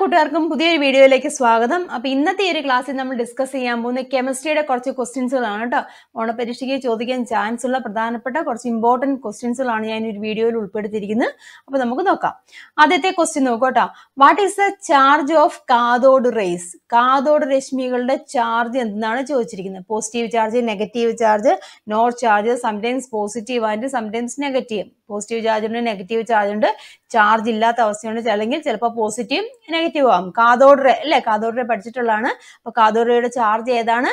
കൂട്ടുകാർക്കും പുതിയൊരു വീഡിയോയിലേക്ക് സ്വാഗതം അപ്പോൾ ഇന്നത്തെ ഒരു ക്ലാസ്സിൽ നമ്മൾ ഡിസ്കസ് ചെയ്യാൻ പോകുന്ന കെമിസ്ട്രിയുടെ കുറച്ച് ക്വസ്റ്റ്യൻസുകളാണ് കേട്ടോ ഓണപരീക്ഷയ്ക്ക് ചോദിക്കാൻ ചാൻസ് ഉള്ള പ്രധാനപ്പെട്ട കുറച്ച് ഇമ്പോർട്ടൻറ്റ് ക്വസ്റ്റ്യൻസുകളാണ് ഞാൻ ഒരു വീഡിയോയിൽ ഉൾപ്പെടുത്തിയിരിക്കുന്നത് അപ്പോൾ നമുക്ക് നോക്കാം ആദ്യത്തെ ക്വസ്റ്റ്യൻ നോക്കൂ കേട്ടോ what is the charge of cathode rays cathode രശ്മികളുടെ ചാർജ് എന്താണ് ചോദിച്ചിരിക്കുന്നത് positive charge negative charge nor charge sometimes positive and sometimes negative positive charge ഉണ്ട് നെഗറ്റീവ് ചാർജ് ഉണ്ട് ചാർജ് ഇല്ലാത്ത അവസ്ഥയുണ്ട് അല്ലെങ്കിൽ ചിലപ്പോൾ പോസിറ്റീവ് നെഗറ്റീവ് ആകും കാതോഡ്ര അല്ലേ കാതോഡറെ പഠിച്ചിട്ടുള്ളതാണ് അപ്പോൾ കാതോഡ്രയുടെ ചാർജ് ഏതാണ്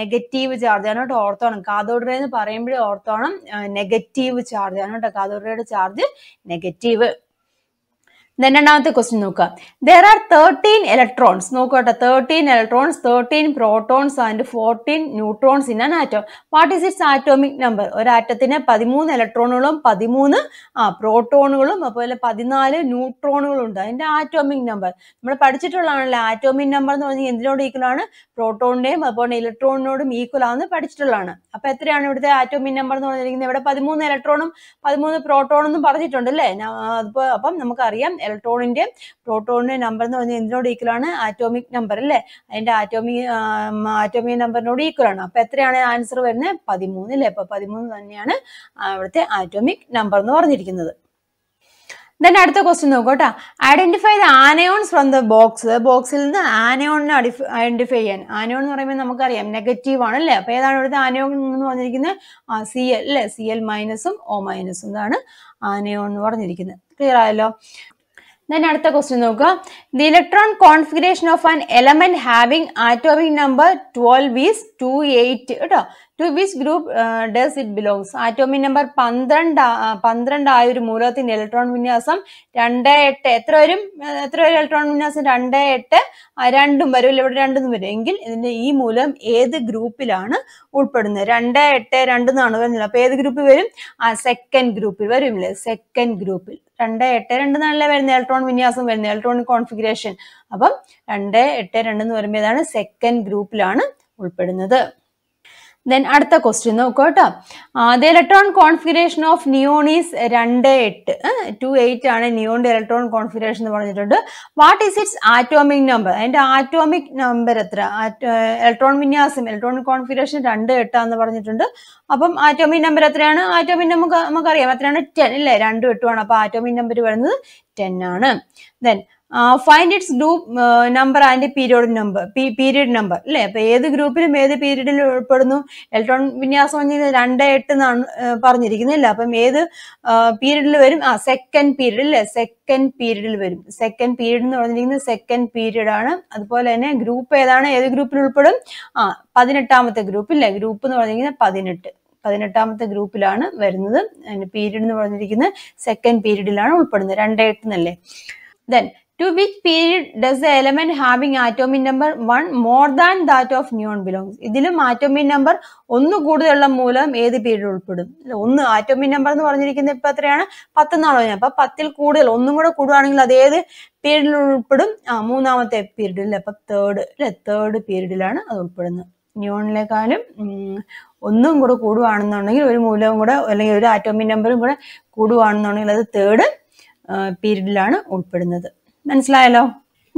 നെഗറ്റീവ് ചാർജ് ആണ് കേട്ടോ ഓർത്തോണം കാതോഡറെ എന്ന് പറയുമ്പോഴേ ഓർത്തോണം നെഗറ്റീവ് ചാർജ് ആണ് കേട്ടോ കാതോഡ്രയുടെ ചാർജ് നെഗറ്റീവ് ദെൻ രണ്ടാമത്തെ ക്വസ്റ്റ്യൻ നോക്കുക ദർ ആർ തേർട്ടീൻ ഇലക്ട്രോൺസ് നോക്കട്ടെ thirteen electrons thirteen protons and fourteen neutrons in an atom what is its atomic number ഒരു ആറ്റത്തിന് പതിമൂന്ന് ഇലക്ട്രോണുകളും പതിമൂന്ന് ആ പ്രോട്ടോണുകളും അതുപോലെ പതിനാല് ന്യൂട്രോണുകളും ഉണ്ട് അതിന്റെ ആറ്റോമിക് നമ്പർ നമ്മൾ പഠിച്ചിട്ടുള്ളതാണല്ലോ ആറ്റോമിക് നമ്പർ എന്ന് പറഞ്ഞാൽ എന്തിനോട് ഈക്വൽ ആണ് പ്രോട്ടോണിന്റെയും അതുപോലെ ഇലക്ട്രോണിനോടും ഈക്വൽ ആണെന്ന് പഠിച്ചിട്ടുള്ളതാണ് അപ്പൊ എത്രയാണ് ഇവിടുത്തെ ആറ്റോമിക് നമ്പർ എന്ന് പറഞ്ഞിരിക്കുന്നത് ഇവിടെ പതിമൂന്ന് ഇലക്ട്രോണും പതിമൂന്ന് പ്രോട്ടോണും പറഞ്ഞിട്ടുണ്ട് അല്ലേ അപ്പം നമുക്കറിയാം ഇലക്ട്രോണിന്റെ പ്രോട്ടോണിന്റെ നമ്പർ എന്ന് പറഞ്ഞാൽ എന്തിനോട് ആണ് ആറ്റോമിക് നമ്പർ അല്ലേ അതിന്റെ ആറ്റോമിക് ആറ്റോമിക് നമ്പറിനോട് ആണ് അപ്പൊ എത്രയാണ് ആൻസർ വരുന്നത് പതിമൂന്ന് അല്ലേ അപ്പൊ പതിമൂന്ന് തന്നെയാണ് അവിടുത്തെ ആറ്റോമിക് നമ്പർ എന്ന് പറഞ്ഞിരിക്കുന്നത് ദെൻ അടുത്ത ക്വസ്റ്റ്യൻ നോക്കോട്ടോ identify the anions from the box ബോക്സിൽ നിന്ന് ആനയോണിനെ ഐഡന്റിഫൈ ചെയ്യാൻ ആനയോൺ എന്ന് പറയുമ്പോൾ നമുക്കറിയാം നെഗറ്റീവ് ആണ് അല്ലേ അപ്പോൾ ഏതാണ് ഇവിടുത്തെ ആനയോൺ എന്ന് പറഞ്ഞിരിക്കുന്നത് സി എൽ അല്ലേ സി എൽ മൈനസും ഒ മൈനസും ഇതാണ് ആനയോൺ എന്ന് പറഞ്ഞിരിക്കുന്നത് ക്ലിയർ ആയല്ലോ ദെൻ അടുത്ത ക്വസ്റ്റ്യൻ നോക്കുക the electron configuration of an element having atomic number twelve is two eight കേട്ടോ to which group does it belongs atomic number പന്ത്രണ്ട് പന്ത്രണ്ടായ ഒരു മൂലകത്തിന്റെ ഇലക്ട്രോൺ വിന്യാസം രണ്ട് എട്ട് എത്ര വരും എത്ര വരും ഇലക്ട്രോൺ വിന്യാസം രണ്ട് എട്ട് രണ്ടും വരും ഇവിടെ രണ്ടും വരും എങ്കിൽ ഇതിന്റെ ഈ മൂലം ഏത് ഗ്രൂപ്പിലാണ് ഉൾപ്പെടുന്നത് രണ്ട് എട്ട് രണ്ടെന്നാണ് വരുന്നത് അപ്പൊ ഏത് ഗ്രൂപ്പിൽ വരും ആ സെക്കൻഡ് ഗ്രൂപ്പിൽ വരും അല്ലേ സെക്കൻഡ് ഗ്രൂപ്പിൽ രണ്ട് എട്ട് രണ്ട് നല്ല വരുന്ന ഇലക്ട്രോൺ വിന്യാസം വരുന്ന ഇലക്ട്രോൺ കോൺഫിഗറേഷൻ അപ്പം രണ്ട് എട്ട് രണ്ടെന്ന് പറയുമ്പോൾ ഏതാണ് സെക്കൻഡ് ഗ്രൂപ്പിലാണ് ഉൾപ്പെടുന്നത് ദെൻ അടുത്ത ക്വസ്റ്റ്യൻ നോക്കുക കേട്ടോ the electron configuration of neon is രണ്ട് എട്ട് ടു എയ്റ്റ് ആണ് നിയോണിന്റെ ഇലക്ട്രോൺ കോൺഫിഗറേഷൻ എന്ന് പറഞ്ഞിട്ടുണ്ട് what is its atomic number അതിന്റെ ആറ്റോമിക് നമ്പർ എത്ര ഇലക്ട്രോൺ വിന്യാസം ഇലക്ട്രോൺ കോൺഫിഗറേഷൻ രണ്ട് എട്ടാന്ന് പറഞ്ഞിട്ടുണ്ട് അപ്പം ആറ്റോമിക് നമ്പർ എത്രയാണ് ആറ്റോമിക് നമ്പർ നമുക്ക് അറിയാം എത്രയാണ് ടെൻ അല്ലേ രണ്ടും എട്ടുമാണ് അപ്പൊ ആറ്റോമിക് നമ്പർ വരുന്നത് ടെൻ ആണ് then find its group number and periodic number period number അല്ലേ അപ്പൊ ഏത് ഗ്രൂപ്പിലും ഏത് പീരീഡിലും ഉൾപ്പെടുന്നു ഇലക്ട്രോൺ വിന്യാസം പറഞ്ഞാൽ രണ്ട് എട്ട് എന്നാണ് പറഞ്ഞിരിക്കുന്നില്ല അപ്പം ഏത് പീരീഡിൽ വരും ആ സെക്കൻഡ് പീരീഡ് അല്ലേ സെക്കൻഡ് പീരീഡിൽ വരും സെക്കൻഡ് പീരീഡ് എന്ന് പറഞ്ഞിരിക്കുന്നത് സെക്കൻഡ് പീരീഡ് ആണ് അതുപോലെ തന്നെ ഗ്രൂപ്പ് ഏതാണ് ഏത് ഗ്രൂപ്പിൽ ഉൾപ്പെടും ആ പതിനെട്ടാമത്തെ ഗ്രൂപ്പ് ഇല്ലേ ഗ്രൂപ്പ് എന്ന് പറഞ്ഞിരിക്കുന്നത് പതിനെട്ട് പതിനെട്ടാമത്തെ ഗ്രൂപ്പിലാണ് വരുന്നത് പീരീഡ് എന്ന് പറഞ്ഞിരിക്കുന്നത് സെക്കൻഡ് പീരീഡിലാണ് ഉൾപ്പെടുന്നത് രണ്ട് എട്ട് എന്നല്ലേ then to which period does the element having atomic number one more than that of neon belongs ഇതിലും ആറ്റോമിൻ നമ്പർ ഒന്ന് കൂടുതലുള്ള മൂലം ഏത് പീരീഡ് ഉൾപ്പെടും ഒന്ന് ആറ്റോമിൻ നമ്പർ എന്ന് പറഞ്ഞിരിക്കുന്നത് ഇപ്പൊ എത്രയാണ് പത്ത് നാളോ അപ്പൊ പത്തിൽ കൂടുതൽ ഒന്നും കൂടെ കൂടുവാണെങ്കിൽ അത് ഏത് പീരീഡിൽ ഉൾപ്പെടും ആ മൂന്നാമത്തെ പീരീഡിൽ അപ്പൊ തേർഡ് അല്ലെ തേർഡ് പീരീഡിലാണ് അത് ഉൾപ്പെടുന്നത് ന്യൂണിലേക്കാളും ഒന്നും കൂടെ കൂടുവാണെന്നുണ്ടെങ്കിൽ ഒരു മൂലവും കൂടെ അല്ലെങ്കിൽ ഒരു ആറ്റോമിൻ നമ്പറും കൂടെ കൂടുവാണെന്നുണ്ടെങ്കിൽ അത് തേർഡ് പീരീഡിലാണ് ഉൾപ്പെടുന്നത് മനസ്സിലായല്ലോ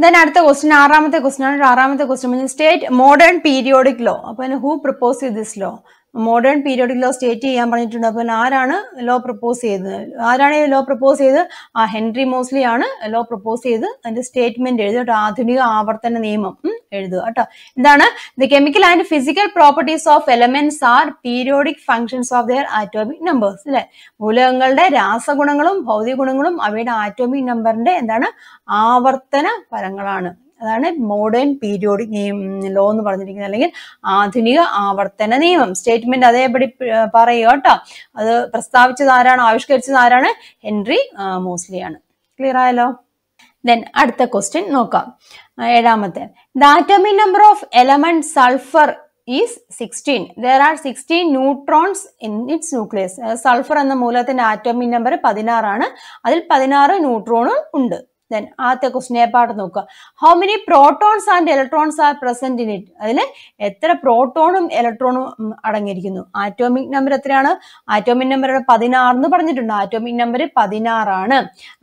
ദെൻ അടുത്ത ക്വസ്റ്റ്യൻ ആറാമത്തെ ക്വസ്റ്റ്യൻ ആണ് ആറാമത്തെ question state modern periodic law അപ്പൊ ഹൂ പ്രപ്പോസ് ചെയ്ത് this law modern periodic law state ചെയ്യാൻ പറഞ്ഞിട്ടുണ്ട് അപ്പം ആരാണ് ലോ പ്രപ്പോസ് ചെയ്തത് ആരാണ് ലോ പ്രപ്പോസ് ചെയ്ത് ആ ഹെൻറി മോസ്ലി ആണ് ലോ പ്രപ്പോസ് ചെയ്ത് അതിന്റെ സ്റ്റേറ്റ്മെന്റ് എഴുതുക കേട്ടോ ആധുനിക ആവർത്തന നിയമം എഴുതുക കേട്ടോ എന്താണ് the chemical and physical properties of elements are periodic functions of their atomic numbers അല്ലെ മൂലകങ്ങളുടെ രാസഗുണങ്ങളും ഭൗതിക ഗുണങ്ങളും അവയുടെ ആറ്റോമിക് നമ്പറിന്റെ എന്താണ് ആവർത്തന ഫലങ്ങളാണ് അതാണ് മോഡേൺ പീരിയോഡിക് നിയമം ലോ എന്ന് പറഞ്ഞിരിക്കുന്നത് അല്ലെങ്കിൽ ആധുനിക ആവർത്തന നിയമം സ്റ്റേറ്റ്മെന്റ് അതേപടി പറയുക കേട്ടോ അത് പ്രസ്താവിച്ചത് ആരാണ് ആവിഷ്കരിച്ചത് ആരാണ് ഹെൻറി മോസ്ലിയാണ് ക്ലിയർ ആയല്ലോ ദെൻ അടുത്ത ക്വസ്റ്റ്യൻ നോക്കാം ഏഴാമത്തെ the atomic number of element sulphur is sixteen there are sixteen neutrons in its nucleus sulphur എന്ന മൂലകത്തിന്റെ ആറ്റോമിക് നമ്പർ പതിനാറാണ് അതിൽ പതിനാറ് ന്യൂട്രോണും ഉണ്ട് ദെൻ ആദ്യത്തെ ക്വസ്റ്റിനെ പാട്ട് നോക്കുക how many protons and electrons are present in it അതിൽ എത്ര പ്രോട്ടോണും ഇലക്ട്രോണും അടങ്ങിയിരിക്കുന്നു ആറ്റോമിക് നമ്പർ എത്രയാണ് ആറ്റോമിക് നമ്പർ പതിനാറ് എന്ന് പറഞ്ഞിട്ടുണ്ട് ആറ്റോമിക് നമ്പർ പതിനാറാണ്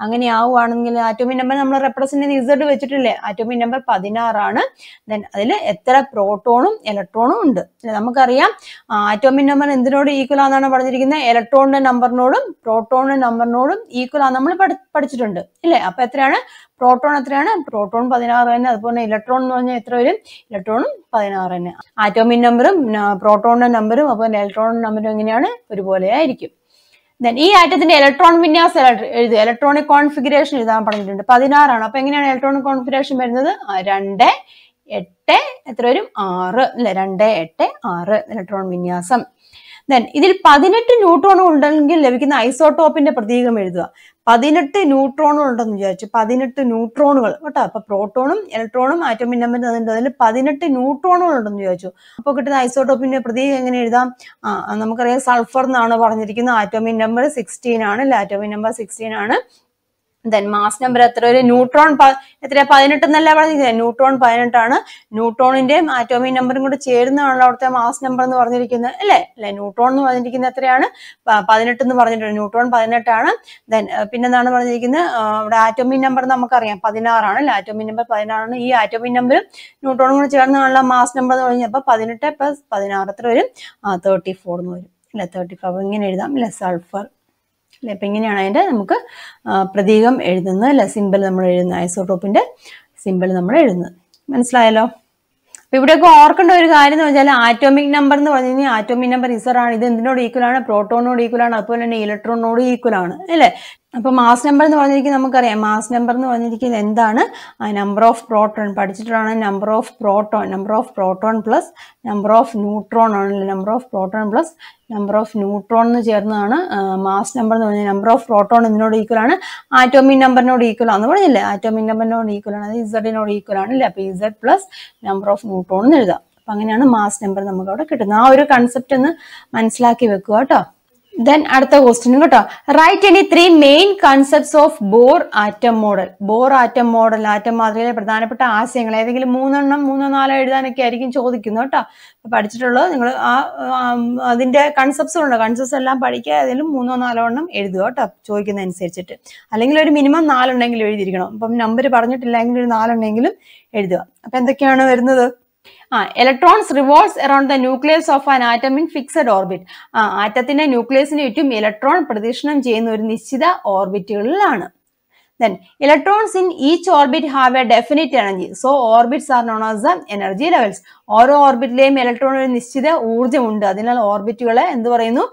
അങ്ങനെ ആവുകയാണെങ്കിൽ ആറ്റോമിക് നമ്പർ നമ്മൾ റെപ്രസെന്റ് ചെയ്ത് ഇസഡ് വെച്ചിട്ടില്ലേ ആറ്റോമിക് നമ്പർ പതിനാറാണ് ദെൻ അതിൽ എത്ര പ്രോട്ടോണും ഇലക്ട്രോണും ഉണ്ട് നമുക്കറിയാം ആറ്റോമിക് നമ്പർ എന്തിനോട് ഈക്വൽ ആണെന്നാണ് പറഞ്ഞിരിക്കുന്നത് ഇലക്ട്രോണിന്റെ നമ്പറിനോടും പ്രോട്ടോണിന്റെ നമ്പറിനോടും ഈക്വൽ ആണെന്ന് നമ്മൾ പഠിച്ചിട്ടുണ്ട് ഇല്ലേ അപ്പൊ എത്രയാണ് എത്രയാണ് പ്രോട്ടോൺ എത്രയാണ് പ്രോട്ടോൺ പതിനാറ് തന്നെ അതുപോലെ ഇലക്ട്രോൺ എന്ന് പറഞ്ഞാൽ എത്ര വരും ഇലക്ട്രോണും പതിനാറ് തന്നെ ആറ്റോമിൻ നമ്പറും പ്രോട്ടോണിന്റെ നമ്പറും അപ്പോൾ ഇലക്ട്രോണിന്റെ നമ്പറും എങ്ങനെയാണ് ഒരുപോലെ ആയിരിക്കും ദെൻ ഈ ആറ്റത്തിന്റെ ഇലക്ട്രോൺ വിന്യാസം എഴുതുക ഇലക്ട്രോണിക് കോൺഫിഗറേഷൻ എഴുതാൻ പറഞ്ഞിട്ടുണ്ട് പതിനാറാണ് അപ്പൊ എങ്ങനെയാണ് ഇലക്ട്രോണിക് കോൺഫിഗറേഷൻ വരുന്നത് രണ്ട് എട്ട് എത്ര വരും ആറ് അല്ലെ രണ്ട് എട്ട് ആറ് ഇലക്ട്രോൺ വിന്യാസം ദെൻ ഇതിൽ പതിനെട്ട് ന്യൂട്രോൺ ഉണ്ടെങ്കിൽ ലഭിക്കുന്ന ഐസോട്ടോപ്പിന്റെ പ്രതീകം എഴുതുക പതിനെട്ട് ന്യൂട്രോണുകൾ ഉണ്ടെന്ന് വിചാരിച്ചു പതിനെട്ട് ന്യൂട്രോണുകൾ കേട്ടോ അപ്പൊ പ്രോട്ടോണും ഇലക്ട്രോണും ആറ്റോമിൻ നമ്പർ അതിൻ്റെ അതിൽ പതിനെട്ട് ന്യൂട്രോണുകൾ ഉണ്ടെന്ന് ചോദിച്ചു അപ്പൊ കിട്ടുന്ന ഐസോട്ടോപ്പിന്റെ പ്രതീകം എങ്ങനെ എഴുതാം ആ നമുക്കറിയാം സൾഫർ എന്നാണ് പറഞ്ഞിരിക്കുന്നത് ആറ്റോമിൻ നമ്പർ സിക്സ്റ്റീൻ ആണ് അല്ലെ ആറ്റോമിൻ നമ്പർ സിക്സ്റ്റീൻ ആണ് ദെൻ മാസ് നമ്പർ എത്ര ഒരു ന്യൂട്രോൺ എത്ര എന്നല്ല പറഞ്ഞിരിക്കുന്നത് ന്യൂട്രോൺ പതിനെട്ടാണ് ന്യൂട്രോണിന്റെയും ആറ്റോമിക് നമ്പറും കൂടെ ചേരുന്നതാണല്ലോ അവിടുത്തെ മാസ് നമ്പർ എന്ന് പറഞ്ഞിരിക്കുന്നത് അല്ലേ അല്ലെ ന്യൂട്രോൺ എന്ന് പറഞ്ഞിരിക്കുന്നത് എത്രയാണ് പതിനെട്ട് എന്ന് പറഞ്ഞിട്ടുണ്ട് ന്യൂട്രോൺ പതിനെട്ടാണ് ദെൻ പിന്നെന്താണ് പറഞ്ഞിരിക്കുന്നത് അവിടെ ആറ്റോമിക് നമ്പർ നമുക്കറിയാം പതിനാറാണ് അല്ലെ ആറ്റോമിക് നമ്പർ പതിനാറാണ് ഈ ആറ്റോമിക് നമ്പറും ന്യൂട്രോണും കൂടെ ചേർന്നതാണല്ലോ മാസ് നമ്പർ എന്ന് പറഞ്ഞാൽ അപ്പൊ പതിനെട്ട് പ്ലസ് പതിനാറ് എത്ര വരും തേർട്ടി ഫോർ എന്ന് വരും അല്ലെ തേർട്ടി ഫോർ ഇങ്ങനെ എഴുതാം അല്ലെ സൾഫർ അല്ലെ അപ്പം ഇങ്ങനെയാണ് അതിൻ്റെ നമുക്ക് പ്രതീകം എഴുതുന്നത് അല്ല സിമ്പിൾ നമ്മൾ എഴുതുന്നത് ഐസോട്രോപ്പിൻ്റെ സിമ്പിൾ നമ്മൾ എഴുതുന്നത് മനസ്സിലായല്ലോ അപ്പം ഇവിടെയൊക്കെ ഓർക്കേണ്ട ഒരു കാര്യം എന്ന് വെച്ചാൽ ആറ്റോമിക് നമ്പർ എന്ന് പറഞ്ഞു കഴിഞ്ഞാൽ ആറ്റോമിക് നമ്പർ ഇസറാണ് ഇത് എന്തിനോട് ഈക്വലാണ് പ്രോട്ടോണിനോട് ഈക്വലാണ് അതുപോലെ തന്നെ ഇലക്ട്രോണിനോട് ഈക്വലാണ് അല്ലേ അപ്പോൾ മാസ് നമ്പർ എന്ന് പറഞ്ഞിരിക്കുന്നത് നമുക്കറിയാം മാസ് നമ്പർ എന്ന് പറഞ്ഞിരിക്കുന്നത് എന്താണ് ആ നമ്പർ ഓഫ് പ്രോട്ടോൺ പഠിച്ചിട്ടുള്ളതാണ് number of proton number of proton plus number of neutron ആണല്ലോ number of proton plus number of neutron എന്ന് ചേർന്നതാണ് മാസ് നമ്പർ എന്ന് പറഞ്ഞാൽ നമ്പർ ഓഫ് പ്രോട്ടോൺ ഇതിനോട് ആണ് ആറ്റോമിക് നമ്പറിനോട് ആണെന്ന് പറഞ്ഞില്ലേ ആറ്റോമിക് നമ്പറിനോട് ആണ് അത് ഇസഡിനോട് ഈക്വലാണ് അല്ലേ അപ്പോൾ Z plus number of neutron എന്ന് എഴുതാം അപ്പം അങ്ങനെയാണ് മാസ് നമ്പർ നമുക്ക് അവിടെ കിട്ടുന്നത് ആ ഒരു കൺസെപ്റ്റ് ഒന്ന് മനസ്സിലാക്കി വെക്കുക കേട്ടോ ദെൻ അടുത്ത ക്വസ്റ്റിനും കേട്ടോ write any three main concepts of Bohr atom model Bohr atom model atom മാതൃകയിലെ പ്രധാനപ്പെട്ട ആശയങ്ങൾ ഏതെങ്കിലും മൂന്നെണ്ണം മൂന്നോ നാലോ എഴുതാനൊക്കെ ആയിരിക്കും ചോദിക്കുന്നത് കേട്ടോ പഠിച്ചിട്ടുള്ളത് നിങ്ങൾ ആ അതിന്റെ കൺസെപ്റ്റ്സ് ഉണ്ടോ കൺസെപ്റ്റ്സ് എല്ലാം പഠിക്കുക ഏതെങ്കിലും മൂന്നോ നാലോ എണ്ണം എഴുതുക കേട്ടോ ചോദിക്കുന്ന അനുസരിച്ചിട്ട് അല്ലെങ്കിൽ ഒരു മിനിമം നാലുണ്ടെങ്കിലും എഴുതിയിരിക്കണം അപ്പം നമ്പർ പറഞ്ഞിട്ടില്ലെങ്കിൽ ഒരു നാലുണ്ടെങ്കിലും എഴുതുക അപ്പം എന്തൊക്കെയാണ് വരുന്നത് ആ electrons revolves around the nucleus of an atom in fixed orbit ആ ആറ്റത്തിന്റെ ന്യൂക്ലിയസിന് ചുറ്റും ഇലക്ട്രോൺ പ്രദക്ഷിണം ചെയ്യുന്ന ഒരു നിശ്ചിത ഓർബിറ്റുകളിലാണ് then electrons in each orbit have a definite energy so orbits are known as the energy levels ഓരോ ഓർബിറ്റിലെയും ഇലക്ട്രോൺ ഒരു നിശ്ചിത ഊർജ്ജമുണ്ട് അതിനാൽ ഓർബിറ്റുകളെ എന്ത് പറയുന്നു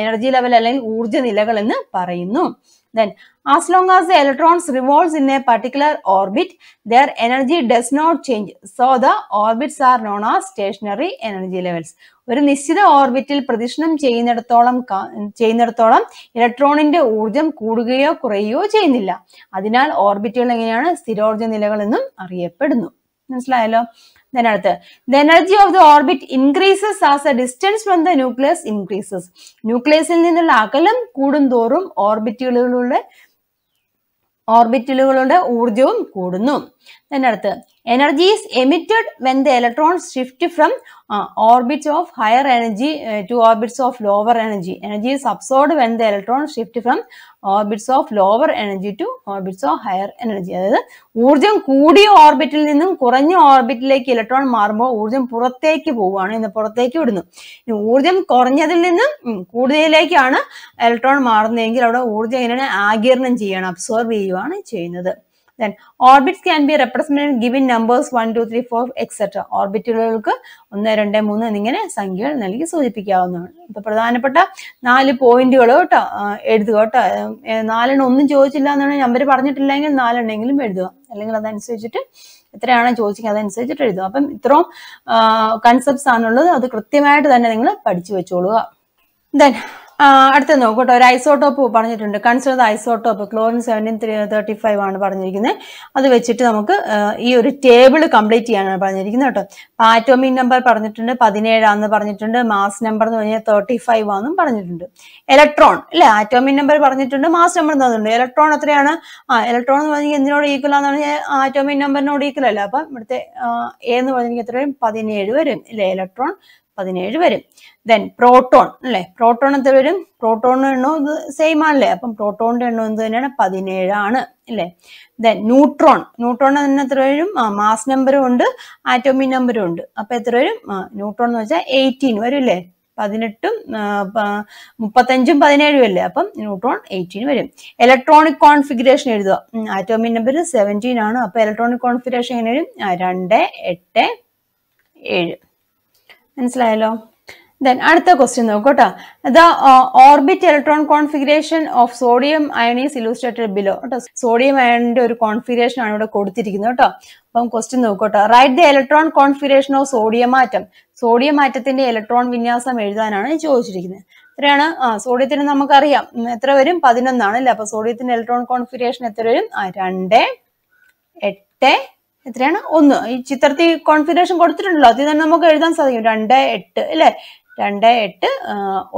എനർജി ലെവൽ അല്ലെങ്കിൽ ഊർജ്ജ നിലകൾ എന്ന് പറയുന്നു Then as long as the electrons revolves in a particular orbit, their energy does not change. So the orbits are known as stationary energy levels. ഒരു നിശ്ചിത ഓർബിറ്റിൽ പ്രദക്ഷിണം ചെയ്യുന്നിടത്തോളം ചെയ്യുന്നിടത്തോളം ഇലക്ട്രോണിന്റെ ഊർജം കൂടുകയോ കുറയുകയോ ചെയ്യുന്നില്ല അതിനാൽ ഓർബിറ്റുകൾ എങ്ങനെയാണ് സ്ഥിരോർജ നിലകളെന്നും അറിയപ്പെടുന്നു മനസ്സിലായല്ലോ ദെൻ അടുത്ത് the energy of the orbit increases as a distance from the nucleus increases ന്യൂക്ലിയസിൽ നിന്നുള്ള അകലം കൂടുന്തോറും ഓർബിറ്റുകളിലൂടെ ഓർബിറ്റുകളുടെ ഊർജവും കൂടുന്നു then അടുത്ത് energy is emitted when the electrons shift from uh, orbits of higher energy uh, to orbits of lower energy energy is absorbed when the electrons shift from orbits of lower energy to orbits of higher energy അതായത് ഊർജം കൂടിയ ഓർബിറ്റിൽ നിന്നും കുറഞ്ഞ ഓർബിറ്റിലേക്ക് electron മാറുമ്പോൾ ഊർജം പുറത്തേക്ക് പോവുകയാണ് ഇന്ന് പുറത്തേക്ക് വിടുന്നു ഊർജം കുറഞ്ഞതിൽ നിന്നും കൂടുതലിലേക്കാണ് ഇലക്ട്രോൺ മാറുന്നതെങ്കിൽ അവിടെ ഊർജം എങ്ങനെയാണ് ആകിരണം ചെയ്യുകയാണ് അബ്സോർബ് ചെയ്യുകയാണ് ചെയ്യുന്നത് then orbits can be represent given numbers one two three four etcetera ഓർബിറ്റുകൾക്ക് ഒന്ന് രണ്ട് മൂന്ന് എന്നിങ്ങനെ സംഖ്യകൾ നൽകി സൂചിപ്പിക്കാവുന്നതാണ് ഇപ്പൊ പ്രധാനപ്പെട്ട നാല് പോയിന്റുകൾ കേട്ടോ എഴുതുക കേട്ടോ നാലെണ്ണം ഒന്നും ചോദിച്ചില്ല എന്നാണ് നമ്പർ പറഞ്ഞിട്ടില്ലെങ്കിൽ നാലെണ്ണെങ്കിലും എഴുതുക അല്ലെങ്കിൽ അതനുസരിച്ചിട്ട് എത്രയാണ് ചോദിച്ചെങ്കിൽ അതനുസരിച്ചിട്ട് എഴുതുക അപ്പം ഇത്രയും കൺസെപ്റ്റ്സ് ആണുള്ളത് അത് കൃത്യമായിട്ട് തന്നെ നിങ്ങൾ പഠിച്ചു വെച്ചോളുക ദെൻ അടുത്ത നോക്കട്ടെ ഒരു ഐസോട്ടോപ്പ് പറഞ്ഞിട്ടുണ്ട് consider isotope chlorine seventeen three thirty five ആണ് പറഞ്ഞിരിക്കുന്നത് അത് വെച്ചിട്ട് നമുക്ക് ഈ ഒരു ടേബിൾ കംപ്ലീറ്റ് ചെയ്യാനാണ് പറഞ്ഞിരിക്കുന്നത് കേട്ടോ ആറ്റോമിക് നമ്പർ പറഞ്ഞിട്ടുണ്ട് പതിനേഴാന്ന് പറഞ്ഞിട്ടുണ്ട് മാസ് നമ്പർ എന്ന് പറഞ്ഞാൽ തേർട്ടി ഫൈവ് ആണെന്നും പറഞ്ഞിട്ടുണ്ട് ഇലക്ട്രോൺ അല്ലെ ആറ്റോമിക് നമ്പർ പറഞ്ഞിട്ടുണ്ട് മാസ് നമ്പർ തന്നിട്ടുണ്ട് ഇലക്ട്രോൺ എത്രയാണ് ആ ഇലക്ട്രോൺ എന്ന് പറഞ്ഞാൽ എന്തിനോട് ഈക്വൽ ആണെന്ന് പറഞ്ഞാൽ ആറ്റോമിക് നമ്പറിനോട് ഈക്വൽ അല്ല അപ്പം ഇവിടുത്തെ എ എന്ന് പറഞ്ഞിരിക്കുന്നത് എത്രയും പതിനേഴ് വരും അല്ലെ ഇലക്ട്രോൺ പതിനേഴ് വരും ദെൻ പ്രോട്ടോൺ അല്ലേ പ്രോട്ടോൺ എത്ര വരും പ്രോട്ടോണിന്റെ എണ്ണം ഇത് സെയിം ആണല്ലേ അപ്പം പ്രോട്ടോണിന്റെ എണ്ണം എന്ത് തന്നെയാണ് പതിനേഴാണ് അല്ലേ ദെൻ ന്യൂട്രോൺ ന്യൂട്രോൺ തന്നെ എത്ര വരും മാസ് നമ്പറും ഉണ്ട് ആറ്റോമിക് നമ്പറും ഉണ്ട് അപ്പൊ എത്ര വരും ന്യൂട്രോൺ എന്ന് വെച്ചാൽ എയ്റ്റീൻ വരും അല്ലേ പതിനെട്ടും മുപ്പത്തഞ്ചും പതിനേഴും അല്ലേ അപ്പം ന്യൂട്രോൺ എയ്റ്റീൻ വരും ഇലക്ട്രോണിക് കോൺഫിഗറേഷൻ എഴുതുക ആറ്റോമിക് നമ്പർ സെവൻറ്റീൻ ആണ് അപ്പൊ ഇലക്ട്രോണിക് കോൺഫിഗറേഷൻ എങ്ങനെ വരും രണ്ട് എട്ട് ഏഴ് മനസ്സിലായല്ലോ ദെൻ അടുത്ത ക്വസ്റ്റ്യൻ നോക്കൂ കേട്ടോ the orbit electron configuration of sodium ion is illustrated below കേട്ടോ സോഡിയം അയണിന്റെ ഒരു കോൺഫിഗറേഷൻ ആണ് ഇവിടെ കൊടുത്തിരിക്കുന്നത് കേട്ടോ അപ്പം ക്വസ്റ്റ്യൻ നോക്കോട്ടോ right the electron configuration of sodium atom sodium ആറ്റത്തിന്റെ ഇലക്ട്രോൺ വിന്യാസം എഴുതാനാണ് ചോദിച്ചിരിക്കുന്നത് എത്രയാണ് ആ സോഡിയത്തിന് നമുക്കറിയാം എത്ര വരും പതിനൊന്നാണ് അല്ലേ അപ്പൊ സോഡിയത്തിന്റെ ഇലക്ട്രോൺ കോൺഫിഗറേഷൻ എത്ര വരും ആ രണ്ട് എട്ട് എത്രയാണ് ഒന്ന് ഈ ചിത്രത്തിൽ കോൺഫിഗറേഷൻ കൊടുത്തിട്ടുണ്ടല്ലോ അതിൽ തന്നെ നമുക്ക് എഴുതാൻ സാധിക്കും രണ്ട് എട്ട് അല്ലേ രണ്ട് എട്ട്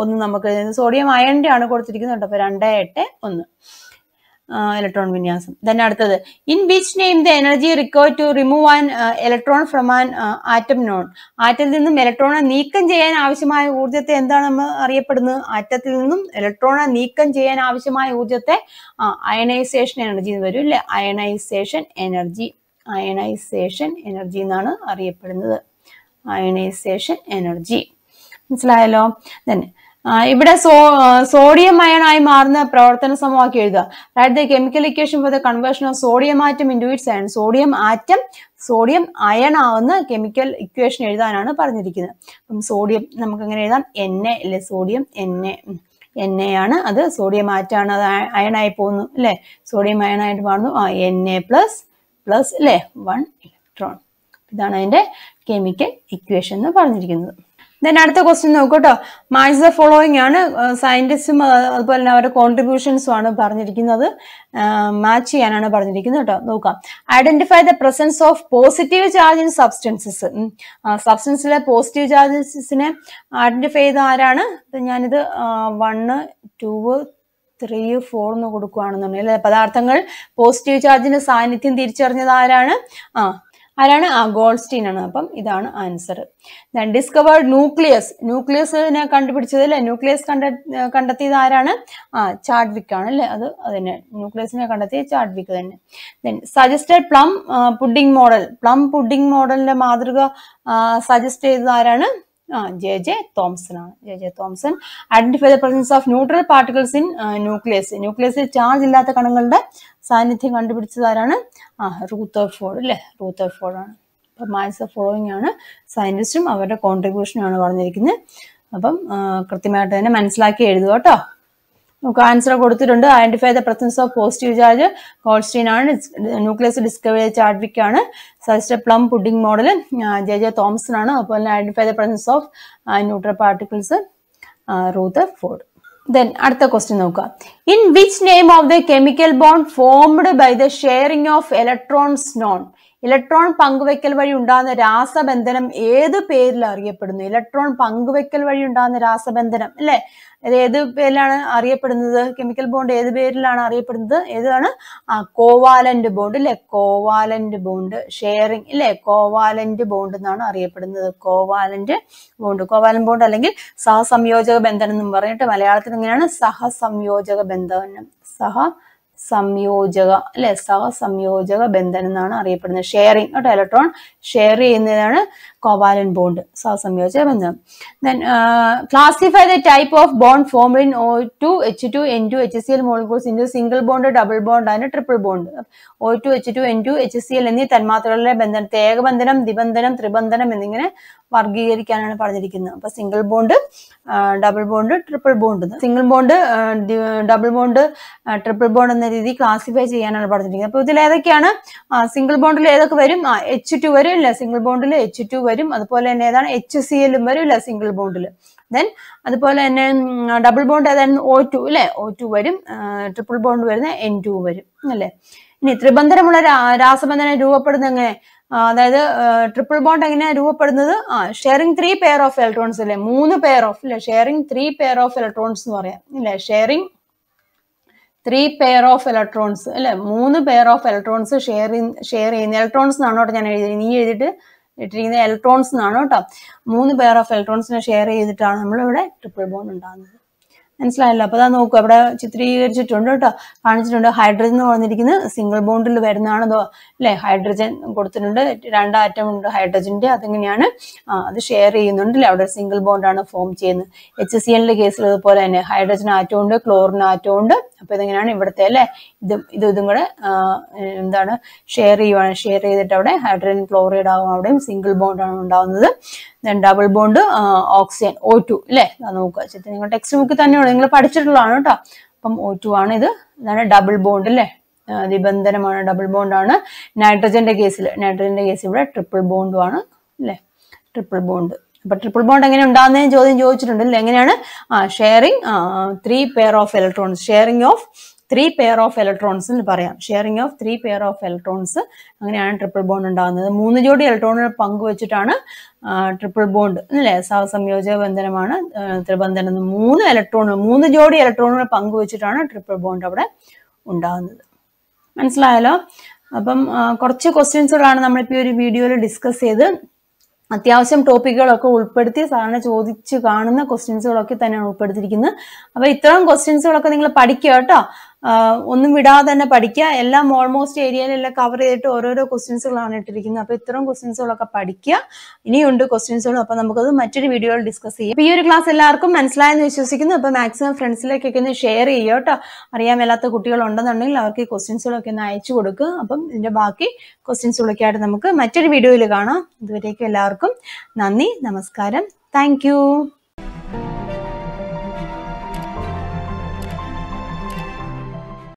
ഒന്ന് നമുക്ക് സോഡിയം അയണിന്റെ ആണ് കൊടുത്തിരിക്കുന്നത് അപ്പോൾ രണ്ട് എട്ട് ഒന്ന് ഇലക്ട്രോൺ വിന്യാസം ദെൻ അടുത്തത് in which name the energy require to remove an electron from an atom known ആറ്റത്തിൽ നിന്നും ഇലക്ട്രോണെ നീക്കം ചെയ്യാൻ ആവശ്യമായ ഊർജ്ജത്തെ എന്താണ് നമ്മൾ അറിയപ്പെടുന്നത് ആറ്റത്തിൽ നിന്നും ഇലക്ട്രോണെ നീക്കം ചെയ്യാൻ ആവശ്യമായ ഊർജ്ജത്തെ അയണൈസേഷൻ എനർജി എന്ന് വരും അല്ലെ അയണൈസേഷൻ എനർജി അയണൈസേഷൻ എനർജി എന്നാണ് അറിയപ്പെടുന്നത് അയണൈസേഷൻ എനർജി മനസ്സിലായല്ലോ ഇവിടെ സോ സോഡിയം അയണായി മാറുന്ന പ്രവർത്തന സമവാക്യം എഴുതുക write the chemical equation for the conversion of sodium atom in its ion sodium atom sodium ion ആവുന്ന കെമിക്കൽ ഇക്വേഷൻ എഴുതാനാണ് പറഞ്ഞിരിക്കുന്നത് അപ്പം സോഡിയം നമുക്ക് എങ്ങനെ എഴുതാം എൻ എ അല്ലെ sodium N A N A ആണ് അത് സോഡിയം ആറ്റാണ് അത് അയണായി പോകുന്നു അല്ലെ സോഡിയം അയണായിട്ട് മാറുന്നു ആ എൻ എ പ്ലസ് പ്ലസ് അല്ലേ വൺ ഇലക്ട്രോൺ ഇതാണ് അതിന്റെ കെമിക്കൽ ഇക്വേഷൻ എന്ന് പറഞ്ഞിരിക്കുന്നത് ദെൻ അടുത്ത ക്വസ്റ്റ്യൻ നോക്കൂട്ടോ മാച്ച് ദ ഫോളോയിങ് ആണ് സയന്റിസ്റ്റും അതുപോലെ തന്നെ അവരുടെ കോൺട്രിബ്യൂഷൻസും ആണ് പറഞ്ഞിരിക്കുന്നത് മാച്ച് ചെയ്യാനാണ് പറഞ്ഞിരിക്കുന്നത് കേട്ടോ നോക്കാം identify the presence of positive charge in substances സബ്സ്റ്റൻസിലെ പോസിറ്റീവ് ചാർജസിനെ ഐഡന്റിഫൈ ചെയ്ത ആരാണ് ഞാനിത് വണ് ടു ത്രീ ഫോർ എന്ന് കൊടുക്കുകയാണെന്നുണ്ടെങ്കിൽ പദാർത്ഥങ്ങൾ പോസിറ്റീവ് ചാർജിന്റെ സാന്നിധ്യം തിരിച്ചറിഞ്ഞത് ആരാണ് ആ ആരാണ് ആ ഗോൾസ്റ്റീൻ ആണ് അപ്പം ഇതാണ് ആൻസർ ദൻ ഡിസ്കവേർഡ് ന്യൂക്ലിയസ് ന്യൂക്ലിയസിനെ കണ്ടുപിടിച്ചത് അല്ലെ ന്യൂക്ലിയസ് കണ്ട കണ്ടെത്തിയത് ആരാണ് ആ ചാഡ്വിക് ആണ് അല്ലേ അത് അതന്നെ ന്യൂക്ലിയസിനെ കണ്ടെത്തിയ ചാഡ്വിക് തന്നെ then suggested plum pudding model plum pudding മോഡലിന്റെ മാതൃക സജസ്റ്റ് ചെയ്തത് ആരാണ് ജെ ജെ തോംസൺ ആണ് J J Thomson identify the presence of neutral particles in nucleus ന്യൂക്ലിയസിൽ ചാർജ് ഇല്ലാത്ത കണങ്ങളുടെ സാന്നിധ്യം കണ്ടുപിടിച്ചത് ആരാണ് ആ റൂത്തർ ഫോർഡ് അല്ലേ റൂത്തർ ഫോർഡ് ആണ് അപ്പം മാത്സ് ഫോളോയിങ് ആണ് സയൻറ്റിസ്റ്റും അവരുടെ കോൺട്രിബ്യൂഷനും ആണ് പറഞ്ഞിരിക്കുന്നത് അപ്പം കൃത്യമായിട്ട് തന്നെ മനസ്സിലാക്കി എഴുതുക കേട്ടോ നമുക്ക് ആൻസർ കൊടുത്തിട്ടുണ്ട് identify the presence of positive charge Goldstein ആണ് ന്യൂക്ലിയസ് ഡിസ്കവറി ചാർഡ്വിക് ആണ് suggest plum pudding model J J Thomson ആണ് അതുപോലെ തന്നെ identify the presence of neutral particles Rutherford then അടുത്ത ക്വസ്റ്റ്യൻ നോക്കുക in which name of the chemical bond formed by the sharing of electrons known electron പങ്കുവെക്കൽ വഴി ഉണ്ടാകുന്ന രാസബന്ധനം ഏത് പേരിൽ അറിയപ്പെടുന്നു ഇലക്ട്രോൺ പങ്കുവെക്കൽ വഴി ഉണ്ടാകുന്ന രാസബന്ധനം അല്ലെ ഇത് ഏത് പേരിലാണ് അറിയപ്പെടുന്നത് കെമിക്കൽ ബോണ്ട് ഏത് പേരിലാണ് അറിയപ്പെടുന്നത് ഏതാണ് ആ കോവാലന്റ് ബോണ്ട് അല്ലെ കോവാലന്റ് ബോണ്ട് ഷെയറിങ് അല്ലെ കോവാലന്റ് ബോണ്ട് എന്നാണ് അറിയപ്പെടുന്നത് കോവാലന്റ് ബോണ്ട് കോവാലന്റ് ബോണ്ട് അല്ലെങ്കിൽ സഹസംയോജക ബന്ധനം എന്നും പറഞ്ഞിട്ട് മലയാളത്തിൽ എങ്ങനെയാണ് സഹസംയോജക ബന്ധനം സഹ സംയോജക അല്ലെ സഹസംയോജക ബന്ധനം എന്നാണ് അറിയപ്പെടുന്നത് ഷെയറിങ് കേട്ടോ ഇലക്ട്രോൺ ഷെയർ ചെയ്യുന്നതാണ് കോവാലൻ ബോണ്ട് സഹസംയോജക ബന്ധനം then classify the type of bond formed in O two H two N two H C L molecules into single bond double bond അതിന് triple bond O two H two N two H C L എന്നീ തന്മാത്രകളിലെ ബന്ധനത്തെ ഏകബന്ധനം ദ്വിബന്ധനം ത്രിബന്ധനം എന്നിങ്ങനെ വർഗീകരിക്കാനാണ് പറഞ്ഞിരിക്കുന്നത് അപ്പൊ single bond double bond triple bond single bond double bond triple bond എന്ന രീതി classify ചെയ്യാനാണ് പറഞ്ഞിരിക്കുന്നത് അപ്പൊ ഇതിൽ ഏതൊക്കെയാണ് സിംഗിൾ ബോണ്ടിൽ ഏതൊക്കെ വരും എച്ച് ടു വരും ഇല്ല സിംഗിൾ ബോണ്ടിൽ എച്ച് ടു വരും അതുപോലെ തന്നെ ഏതാണ് എച്ച് സി എല്ലും വരും ഇല്ല സിംഗിൾ ബോണ്ടിൽ ദെൻ അതുപോലെ തന്നെ ഡബിൾ ബോണ്ട് ഏതായിരുന്നു ഒ ടു അല്ലെ ഒ ടു വരും ട്രിപ്പിൾ ബോണ്ട് വരുന്ന എൻ ടു വരും അല്ലേ ഇനി ത്രിബന്ധനമുള്ള രാസബന്ധനം രൂപപ്പെടുന്ന എങ്ങനെ അതായത് ട്രിപ്പിൾ ബോണ്ട് എങ്ങനെ രൂപപ്പെടുന്നത് ആ sharing three pair of electrons അല്ലേ മൂന്ന് പെയർ ഓഫ് അല്ലെ sharing three pair of electrons എന്ന് പറയാം അല്ലെ sharing three pair of electrons അല്ലെ മൂന്ന് pair of electrons share share ചെയ്യുന്ന ഇലക്ട്രോൺസ് എന്നാണ് കേട്ടോ ഞാൻ എഴുതി നീ എഴുതിയിട്ട് ഇട്ടിരിക്കുന്ന ഇലക്ട്രോൺസ് എന്നാണ് കേട്ടോ മൂന്ന് പെയർ ഓഫ് ഇലക്ട്രോൺസിനെ ഷെയർ ചെയ്തിട്ടാണ് നമ്മളിവിടെ ട്രിപ്പിൾ ബോണ്ട് ഉണ്ടാകുന്നത് മനസ്സിലായല്ലോ അപ്പോൾ അതാ നോക്കൂ അവിടെ ചിത്രീകരിച്ചിട്ടുണ്ട് കേട്ടോ കാണിച്ചിട്ടുണ്ട് ഹൈഡ്രജൻ എന്ന് പറഞ്ഞിരിക്കുന്നത് സിംഗിൾ ബോണ്ടിൽ വരുന്നതാണതോ അല്ലെ ഹൈഡ്രജൻ കൊടുത്തിട്ടുണ്ട് രണ്ട് ആറ്റം ഉണ്ട് ഹൈഡ്രജന്റെ അതെങ്ങനെയാണ് അത് ഷെയർ ചെയ്യുന്നുണ്ട് അല്ലേ അവിടെ സിംഗിൾ ബോണ്ടാണ് ഫോം ചെയ്യുന്നത് എച്ച് സി എല്ലിൻ്റെ കേസിൽ അതുപോലെ തന്നെ ഹൈഡ്രജൻ ആറ്റം ഉണ്ട് ക്ലോറിൻ ആറ്റം ഉണ്ട് അപ്പോൾ ഇതെങ്ങനെയാണ് ഇവിടുത്തെ അല്ലേ ഇത് ഇതും കൂടെ എന്താണ് ഷെയർ ചെയ്യുവാണ് ഷെയർ ചെയ്തിട്ട് അവിടെ ഹൈഡ്രജൻ ക്ലോറൈഡ് ആവും അവിടെയും സിംഗിൾ ആണ് ഉണ്ടാവുന്നത് then double bond oxygen O two അല്ലെ നോക്കുക ചേട്ടൻ നിങ്ങൾ ടെക്സ്റ്റ് ബുക്ക് തന്നെയാണ് നിങ്ങൾ പഠിച്ചിട്ടുള്ളതാണ് കേട്ടോ അപ്പം ഒ ടു ആണ് ഇത് ഇതാണ് ഡബിൾ ബോണ്ട് അല്ലെ നിബന്ധനമാണ് ഡബിൾ ബോണ്ടാണ് നൈട്രജന്റെ കേസിൽ നൈട്രജന്റെ കേസിൽ ഇവിടെ ട്രിപ്പിൾ ബോണ്ടുമാണ് അല്ലെ ട്രിപ്പിൾ ബോണ്ട് അപ്പൊ ട്രിപ്പിൾ ബോണ്ട് എങ്ങനെ ഉണ്ടാകുന്ന ചോദ്യം ചോദിച്ചിട്ടുണ്ടല്ലോ എങ്ങനെയാണ് sharing three pair of electrons sharing of three pair of electrons എന്ന് പറയാം sharing of three pair of electrons അങ്ങനെയാണ് ട്രിപ്പിൾ ബോണ്ട് ഉണ്ടാകുന്നത് മൂന്ന് ജോഡി ഇലക്ട്രോണുകൾ പങ്കുവച്ചിട്ടാണ് ട്രിപ്പിൾ ബോണ്ട് അല്ലേ സഹസംയോജക ബന്ധനമാണ് ത്രിബന്ധനം മൂന്ന് ഇലക്ട്രോണുകൾ മൂന്ന് ജോഡി ഇലക്ട്രോണുകൾ പങ്കുവച്ചിട്ടാണ് ട്രിപ്പിൾ ബോണ്ട് അവിടെ ഉണ്ടാകുന്നത് മനസ്സിലായല്ലോ അപ്പം കുറച്ച് ക്വസ്റ്റ്യൻസുകളാണ് നമ്മളിപ്പോൾ ഈ ഒരു വീഡിയോയിൽ ഡിസ്കസ് ചെയ്ത് അത്യാവശ്യം ടോപ്പിക്കുകളൊക്കെ ഉൾപ്പെടുത്തി സാറിന് ചോദിച്ചു കാണുന്ന ക്വസ്റ്റ്യൻസുകളൊക്കെ തന്നെയാണ് ഉൾപ്പെടുത്തിയിരിക്കുന്നത് അപ്പോൾ ഇത്തരം ക്വസ്റ്റ്യൻസുകളൊക്കെ നിങ്ങൾ പഠിക്കുക കേട്ടോ ഒന്നും വിടാതെ തന്നെ പഠിക്കുക എല്ലാം ഓൾമോസ്റ്റ് ഏരിയയിലെല്ലാം കവർ ചെയ്തിട്ട് ഓരോരോ ക്വസ്റ്റ്യൻസുകളാണ് ഇട്ടിരിക്കുന്നത് അപ്പോൾ ഇത്തരം ക്വസ്റ്റ്യൻസുകളൊക്കെ പഠിക്കുക ഇനിയുണ്ട് ക്വസ്റ്റ്യൻസുകളും അപ്പോൾ നമുക്കത് മറ്റൊരു വീഡിയോയിൽ ഡിസ്കസ് ചെയ്യാം ഈ ഒരു ക്ലാസ് എല്ലാവർക്കും മനസ്സിലായെന്ന് വിശ്വസിക്കുന്നു അപ്പോൾ മാക്സിമം ഫ്രണ്ട്സിലേക്കൊക്കെ ഒന്ന് ഷെയർ ചെയ്യുക കേട്ടോ അറിയാൻ മേലാത്ത കുട്ടികളുണ്ടെന്നുണ്ടെങ്കിൽ അവർക്ക് ഈ ക്വസ്റ്റ്യൻസുകളൊക്കെ ഒന്ന് അയച്ചു കൊടുക്കുക അപ്പം ഇതിന്റെ ബാക്കി ക്വസ്റ്റ്യൻസുകളൊക്കെ ആയിട്ട് നമുക്ക് മറ്റൊരു വീഡിയോയിൽ കാണാം ഇതുവരേക്കും എല്ലാവർക്കും നന്ദി നമസ്കാരം താങ്ക്